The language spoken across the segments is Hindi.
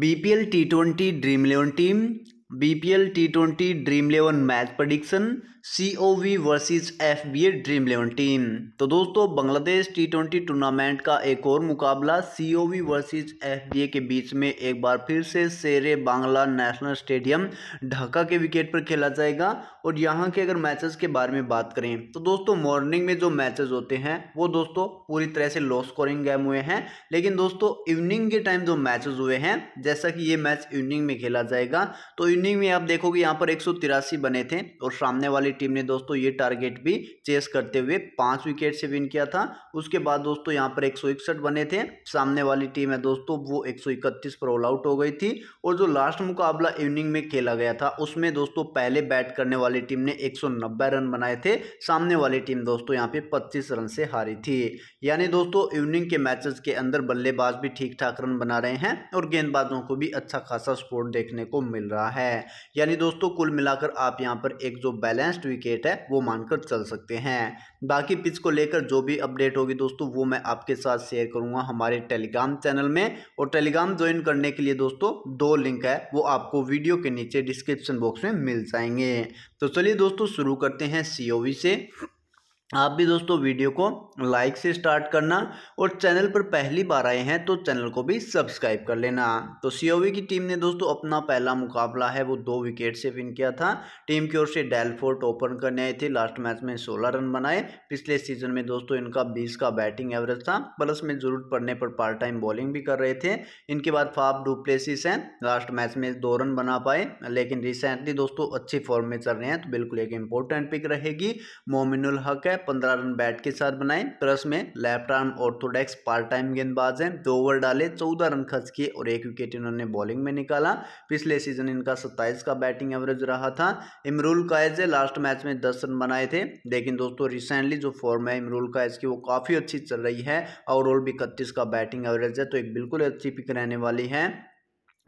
BPL T twenty Dream Eleven team BPL T twenty Dream Eleven match prediction C O V F B A Dream Eleven team तो दोस्तों बांग्लादेश टी ट्वेंटी टूर्नामेंट का एक और मुकाबला C O V F B A के बीच में एक बार फिर से शेर बांग्ला नेशनल स्टेडियम ढाका के विकेट पर खेला जाएगा और यहाँ के अगर मैचेस के बारे में बात करें तो दोस्तों मॉर्निंग में जो मैचेस होते हैं वो दोस्तों पूरी तरह से लो स्कोरिंग गेम हुए हैं लेकिन दोस्तों इवनिंग के टाइम जो मैचेस हुए हैं जैसा कि ये मैच इवनिंग में खेला जाएगा तो इनिंग में आप देखोगे यहाँ पर एक बने थे और सामने वाली टीम ने दोस्तों ये टारगेट भी चेस करते हुए पाँच विकेट से विन किया था उसके बाद दोस्तों यहाँ पर एक बने थे सामने वाली टीम है दोस्तों वो एक पर ऑल आउट हो गई थी और जो लास्ट मुकाबला इवनिंग में खेला गया था उसमें दोस्तों पहले बैट करने वाली टीम ने एक रन बनाए थे सामने वाली टीम दोस्तों यहाँ पे पच्चीस रन से हारी थी यानी दोस्तों इवनिंग के मैचेस के अंदर बल्लेबाज भी ठीक ठाक रन बना रहे हैं और गेंदबाजों को भी अच्छा खासा स्पोर्ट देखने को मिल रहा है है यानी दोस्तों कुल मिलाकर आप यहाँ पर एक जो बैलेंस्ड विकेट है वो मानकर चल सकते हैं बाकी पिच को लेकर जो भी अपडेट होगी दोस्तों वो मैं आपके साथ शेयर करूँगा हमारे टेलीग्राम चैनल में और टेलीग्राम ज्वाइन करने के लिए दोस्तों दो लिंक है वो आपको वीडियो के नीचे डिस्क्रिप्शन बॉक्स में मिल जाएंगे तो चलिए दोस्तों शुरू करते हैं सी से आप भी दोस्तों वीडियो को लाइक से स्टार्ट करना और चैनल पर पहली बार आए हैं तो चैनल को भी सब्सक्राइब कर लेना तो सीओवी की टीम ने दोस्तों अपना पहला मुकाबला है वो दो विकेट से विन किया था टीम की ओर से डेलफोर्ट ओपन करने आए थे लास्ट मैच में 16 रन बनाए पिछले सीजन में दोस्तों इनका 20 का बैटिंग एवरेज था प्लस में जरूरत पड़ने पर पार्ट टाइम बॉलिंग भी कर रहे थे इनके बाद फाफ डुप्लेसिस हैं लास्ट मैच में दो रन बना पाए लेकिन रिसेंटली दोस्तों अच्छी फॉर्म में चल रहे हैं तो बिल्कुल एक इंपॉर्टेंट पिक रहेगी मोमिनुल हक है पंद्रह रन बैट के साथ बनाए प्लस में left arm orthodox part time गेंदबाज हैं दो ओवर डाले चौदह रन खर्च किए और एक विकेट इन्होंने बॉलिंग में निकाला पिछले सीजन इनका सत्ताईस का बैटिंग एवरेज रहा था इमरुल कायज लास्ट मैच में दस रन बनाए थे लेकिन दोस्तों रिसेंटली जो फॉर्म है इमरुल कायज की वो काफ़ी अच्छी चल रही है ओवरऑल भी इकतीस का बैटिंग एवरेज है तो एक बिल्कुल अच्छी पिक रहने वाली है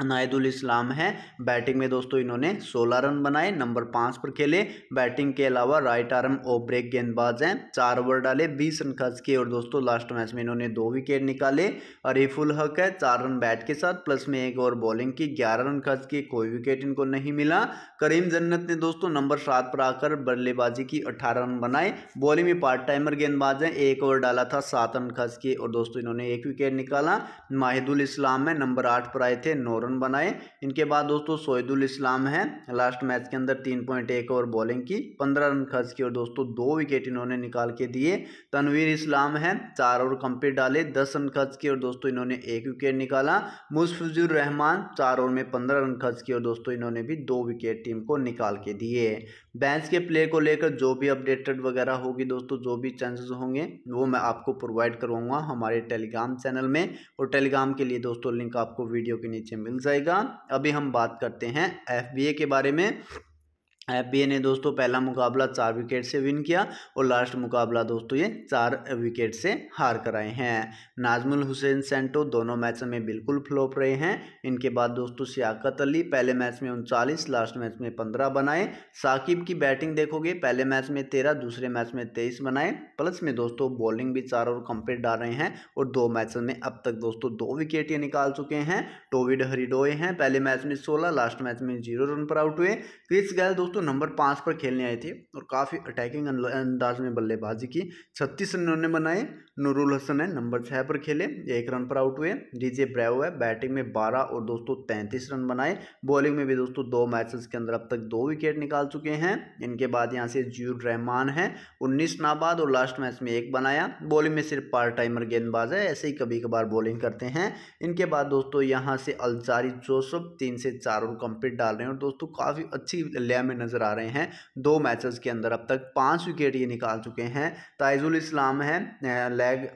नायदुल इस्लाम है बैटिंग में दोस्तों इन्होंने 16 रन बनाए नंबर पाँच पर खेले बैटिंग के अलावा राइट आर्म ऑफ ब्रेक गेंदबाज हैं चार ओवर डाले 20 रन खर्च किए और दोस्तों लास्ट मैच में इन्होंने दो विकेट निकाले अरीफुल हक है चार रन बैट के साथ प्लस में एक ओवर बॉलिंग की ग्यारह रन खर्च किए कोई विकेट इनको नहीं मिला करीम जन्नत ने दोस्तों नंबर सात पर आकर बल्लेबाजी की अट्ठारह रन बनाए बॉलिंग में पार्ट टाइमर गेंदबाज हैं एक ओवर डाला था सात रन खर्च किए और दोस्तों इन्होंने एक विकेट निकाला माहिदुल इस्लाम है नंबर आठ पर आए थे नौ रन बनाए इनके बाद दोस्तों शोहदुल इस्लाम हैं लास्ट मैच के अंदर तीन पॉइंट एक ओवर बॉलिंग की पंद्रह रन खर्च की और दोस्तों दो विकेट इन्होंने निकाल के दिए तनवीर इस्लाम हैं चार ओवर कंप्लीट डाले दस रन खर्च किए और दोस्तों इन्होंने एक विकेट निकाला मुस्फिजुर रहमान चार ओवर में पंद्रह रन खर्च किए और दोस्तों इन्होंने भी दो विकेट टीम को निकाल के दिए बैंस के प्ले को लेकर जो भी अपडेटेड वगैरह होगी दोस्तों जो भी चांसेस होंगे वो मैं आपको प्रोवाइड करूँगा हमारे टेलीग्राम चैनल में और टेलीग्राम के लिए दोस्तों लिंक आपको वीडियो के नीचे मिल जाएगा अभी हम बात करते हैं एफ के बारे में एफ ने दोस्तों पहला मुकाबला चार विकेट से विन किया और लास्ट मुकाबला दोस्तों ये चार विकेट से हार कर आए हैं नाजमुल हुसैन सेंटो दोनों मैच में बिल्कुल फ्लॉप रहे हैं इनके बाद दोस्तों सियाकत अली पहले मैच में उनचालीस लास्ट मैच में पंद्रह बनाए साकिब की बैटिंग देखोगे पहले मैच में तेरह दूसरे मैच में तेईस बनाए प्लस में दोस्तों बॉलिंग भी चार और कंपेयर डाल रहे हैं और दो मैच में अब तक दोस्तों दो विकेट ये निकाल चुके हैं टोविड हरिडोए हैं पहले मैच में सोलह लास्ट मैच में जीरो रन पर आउट हुए क्रिस गैल दोस्तों दोस्तों नंबर पाँच पर खेलने आए थे और काफ़ी अटैकिंग अंदाज में बल्लेबाजी की छत्तीस रन उन्होंने बनाए नूरुल हसन है नंबर छः पर खेले एक रन पर आउट हुए डीजे ब्रैवो है बैटिंग में बारह और दोस्तों तैंतीस रन बनाए बॉलिंग में भी दोस्तों दो मैचेस के अंदर अब तक दो विकेट निकाल चुके हैं इनके बाद यहाँ से जियूर रहमान है उन्नीस नाबाद और लास्ट मैच में एक बनाया बॉलिंग में सिर्फ पार्ट टाइमर गेंदबाज है ऐसे ही कभी कभार बॉलिंग करते हैं इनके बाद दोस्तों यहाँ से अलजारी जोसफ तीन से चार ओवर कंप्लीट डाल रहे हैं और दोस्तों काफ़ी अच्छी लय में नज़र आ रहे हैं दो मैचेस के अंदर अब तक पांच विकेट ये निकाल चुके हैं ताइजुल इस्लाम है लेग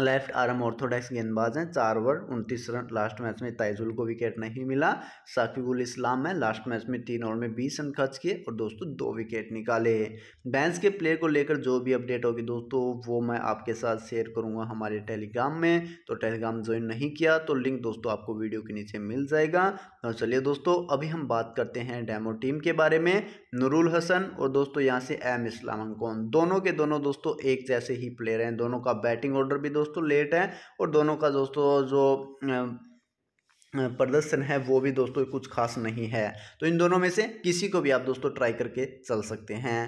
लेफ्ट आर्म ऑर्थोडॉक्स गेंदबाज हैं चार ओवर उनतीस रन लास्ट मैच में ताइजुल को विकेट नहीं मिला साकिबुल इस्लाम है लास्ट मैच में तीन ओवर में बीस रन खर्च किए और दोस्तों दो विकेट निकाले बैंस के प्लेयर को लेकर जो भी अपडेट होगी दोस्तों वो मैं आपके साथ शेयर करूंगा हमारे टेलीग्राम में तो टेलीग्राम ज्वाइन नहीं किया तो लिंक दोस्तों आपको वीडियो के नीचे मिल जाएगा तो चलिए दोस्तों अभी हम बात करते हैं डेमो टीम के बारे में नूरुल हसन और दोस्तों यहाँ से एम इस्लाम कौन दोनों के दोनों दोस्तों एक जैसे ही प्लेयर हैं दोनों का बैटिंग ऑर्डर भी दोस्तों लेट है और दोनों का दोस्तों जो प्रदर्शन है वो भी दोस्तों कुछ खास नहीं है तो इन दोनों में से किसी को भी आप दोस्तों ट्राई करके चल सकते हैं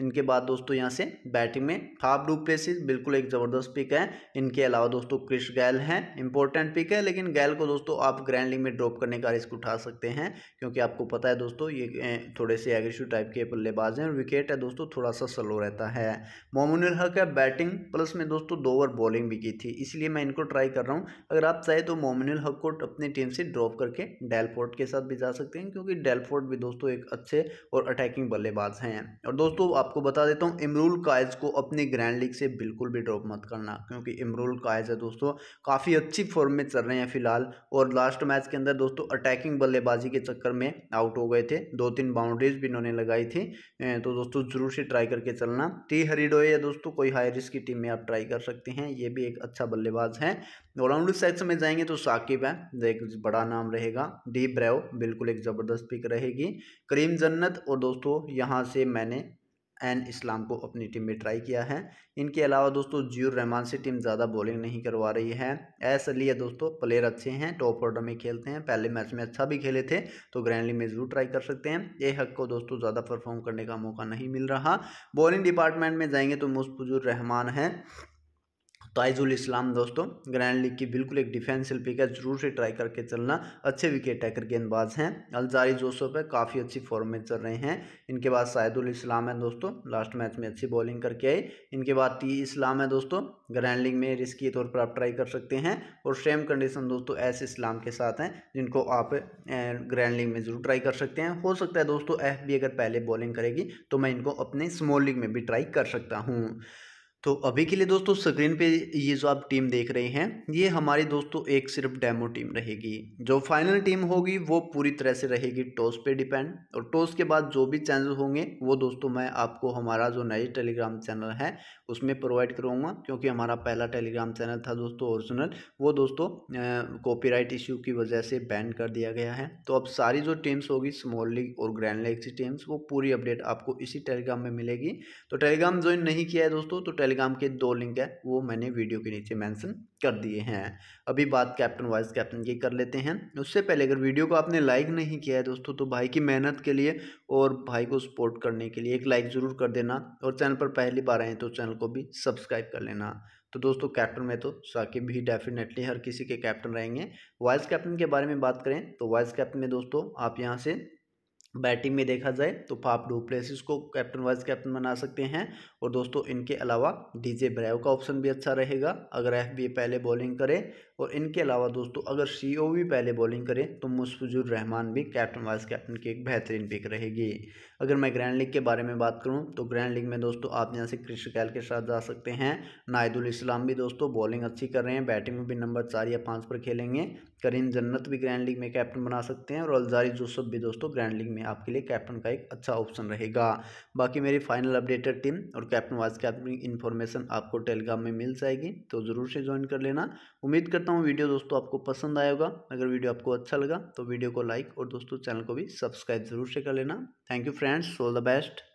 इनके बाद दोस्तों यहाँ से बैटिंग में फाफ डू प्लेसिस बिल्कुल एक ज़बरदस्त पिक है इनके अलावा दोस्तों क्रिश गैल हैं इंपॉर्टेंट पिक है लेकिन गैल को दोस्तों आप ग्रैंड लीग में ड्रॉप करने का रिस्क उठा सकते हैं क्योंकि आपको पता है दोस्तों ये थोड़े से एग्रेसिव टाइप के बल्लेबाज हैं और विकेट है दोस्तों थोड़ा सा स्लो रहता है मोमिन हक है बैटिंग प्लस में दोस्तों दो ओवर बॉलिंग भी की थी इसलिए मैं इनको ट्राई कर रहा हूँ अगर आप चाहे तो मोमिन हक को अपनी टीम से ड्रॉप करके डेलफोर्ट के साथ भी जा सकते हैं क्योंकि डेलफोर्ट भी दोस्तों एक अच्छे और अटैकिंग बल्लेबाज हैं और दोस्तों आप आपको बता देता हूँ इमरूल कायज को अपने ग्रैंड लीग से बिल्कुल भी ड्रॉप मत करना क्योंकि इमरूल कायज है दोस्तों काफ़ी अच्छी फॉर्म में चल रहे हैं फिलहाल और लास्ट मैच के अंदर दोस्तों अटैकिंग बल्लेबाजी के चक्कर में आउट हो गए थे दो तीन बाउंड्रीज भी इन्होंने लगाई थी तो दोस्तों ज़रूर से ट्राई करके चलना टी हरीडोए या दोस्तों कोई हाई रिस्क की टीम में आप ट्राई कर सकते हैं ये भी एक अच्छा बल्लेबाज है ऑलराउंडर साइड में जाएंगे तो साकिब है एक बड़ा नाम रहेगा डीप ब्रेव बिल्कुल एक ज़बरदस्त पिक रहेगी करीम जन्नत और दोस्तों यहाँ से मैंने एन इस्लाम को अपनी टीम में ट्राई किया है इनके अलावा दोस्तों जियर रहमान से टीम ज़्यादा बॉलिंग नहीं करवा रही है इसलिए दोस्तों प्लेयर अच्छे हैं टॉप ऑर्डर में खेलते हैं पहले मैच में अच्छा भी खेले थे तो ग्रैंडली में जरूर ट्राई कर सकते हैं ए हक को दोस्तों ज़्यादा परफॉर्म करने का मौका नहीं मिल रहा बॉलिंग डिपार्टमेंट में जाएंगे तो मुस्तफुजुर रहमान हैं ताइजुल तो इस्लाम दोस्तों ग्रैंड लीग की बिल्कुल एक डिफेंस पिक है जरूर से ट्राई करके चलना अच्छे विकेट टैकर गेंदबाज हैं अलजारी जोसफ है काफ़ी अच्छी फॉर्म में चल रहे हैं इनके बाद सायदुल इस्लाम है दोस्तों लास्ट मैच में अच्छी बॉलिंग करके आई इनके बाद टी इस्लाम है दोस्तों ग्रैंड लीग में रिस्की तौर पर आप ट्राई कर सकते हैं और सेम कंडीशन दोस्तों एस इस्लाम के साथ हैं जिनको आप ग्रैंड लीग में जरूर ट्राई कर सकते हैं हो सकता है दोस्तों एफ भी अगर पहले बॉलिंग करेगी तो मैं इनको अपने स्मॉल लीग में भी ट्राई कर सकता हूँ तो अभी के लिए दोस्तों स्क्रीन पे ये जो आप टीम देख रहे हैं ये हमारी दोस्तों एक सिर्फ डेमो टीम रहेगी जो फाइनल टीम होगी वो पूरी तरह से रहेगी टॉस पे डिपेंड और टॉस के बाद जो भी चैनल होंगे वो दोस्तों मैं आपको हमारा जो नए टेलीग्राम चैनल है उसमें प्रोवाइड करूँगा क्योंकि हमारा पहला टेलीग्राम चैनल था दोस्तों ओरिजिनल वो दोस्तों कॉपीराइट इश्यू की वजह से बैन कर दिया गया है तो अब सारी जो टीम्स होगी स्मॉल लीग और ग्रैंड लीग की टीम्स वो पूरी अपडेट आपको इसी टेलीग्राम में मिलेगी तो टेलीग्राम ज्वाइन नहीं किया है दोस्तों तो टेलीग्राम के दो लिंक है वो मैंने वीडियो के नीचे मैंसन कर दिए हैं अभी बात कैप्टन वाइस कैप्टन की कर लेते हैं उससे पहले अगर वीडियो को आपने लाइक नहीं किया है दोस्तों तो भाई की मेहनत के लिए और भाई को सपोर्ट करने के लिए एक लाइक ज़रूर कर देना और चैनल पर पहली बार आए तो चैनल को भी सब्सक्राइब कर लेना तो दोस्तों कैप्टन में तो साकिब भी डेफिनेटली हर किसी के कैप्टन रहेंगे वाइस कैप्टन के बारे में बात करें तो वाइस कैप्टन में दोस्तों आप यहाँ से बैटिंग में देखा जाए तो फाफ डू प्लेसिस को कैप्टन वाइस कैप्टन बना सकते हैं और दोस्तों इनके अलावा डीजे ब्रैव का ऑप्शन भी अच्छा रहेगा अगर एफ बी पहले बॉलिंग करे और इनके अलावा दोस्तों अगर सी ओ भी पहले बॉलिंग करें तो मुस्फजुर रहमान भी कैप्टन वाइस कैप्टन की एक बेहतरीन पिक रहेगी अगर मैं ग्रैंड लीग के बारे में बात करूं तो ग्रैंड लीग में दोस्तों आप यहां से क्रिश कैल के साथ जा सकते हैं नायदुल इस्लाम भी दोस्तों बॉलिंग अच्छी कर रहे हैं बैटिंग में भी नंबर चार या पाँच पर खेलेंगे करीम जन्नत भी ग्रैंड लीग में कैप्टन बना सकते हैं और अलजारी जोसफ भी दोस्तों ग्रैंड लीग में आपके लिए कैप्टन का एक अच्छा ऑप्शन रहेगा बाकी मेरी फाइनल अपडेटेड टीम और कैप्टन वाइस कैप्टन इन्फॉर्मेशन आपको टेलीग्राम में मिल जाएगी तो ज़रूर से ज्वाइन कर लेना उम्मीद करता करता हूँ वीडियो दोस्तों आपको पसंद आया होगा अगर वीडियो आपको अच्छा लगा तो वीडियो को लाइक और दोस्तों चैनल को भी सब्सक्राइब जरूर से कर लेना thank you friends all the best